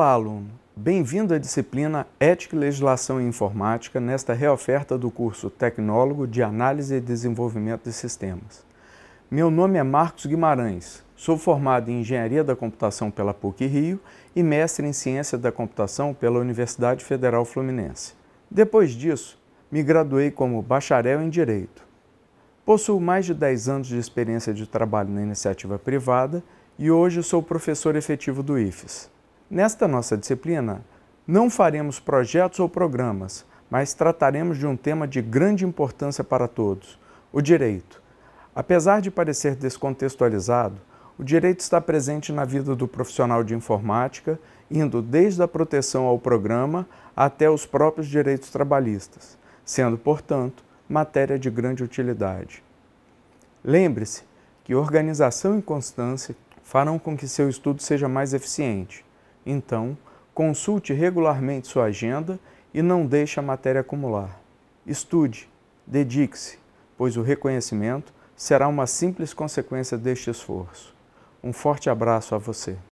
Olá, aluno! Bem-vindo à disciplina Ética e Legislação em Informática nesta reoferta do curso Tecnólogo de Análise e Desenvolvimento de Sistemas. Meu nome é Marcos Guimarães, sou formado em Engenharia da Computação pela PUC-Rio e mestre em Ciência da Computação pela Universidade Federal Fluminense. Depois disso, me graduei como bacharel em Direito. Possuo mais de 10 anos de experiência de trabalho na iniciativa privada e hoje sou professor efetivo do IFES. Nesta nossa disciplina, não faremos projetos ou programas, mas trataremos de um tema de grande importância para todos: o direito. Apesar de parecer descontextualizado, o direito está presente na vida do profissional de informática, indo desde a proteção ao programa até os próprios direitos trabalhistas, sendo, portanto, matéria de grande utilidade. Lembre-se que organização e constância farão com que seu estudo seja mais eficiente. Então, consulte regularmente sua agenda e não deixe a matéria acumular. Estude, dedique-se, pois o reconhecimento será uma simples consequência deste esforço. Um forte abraço a você.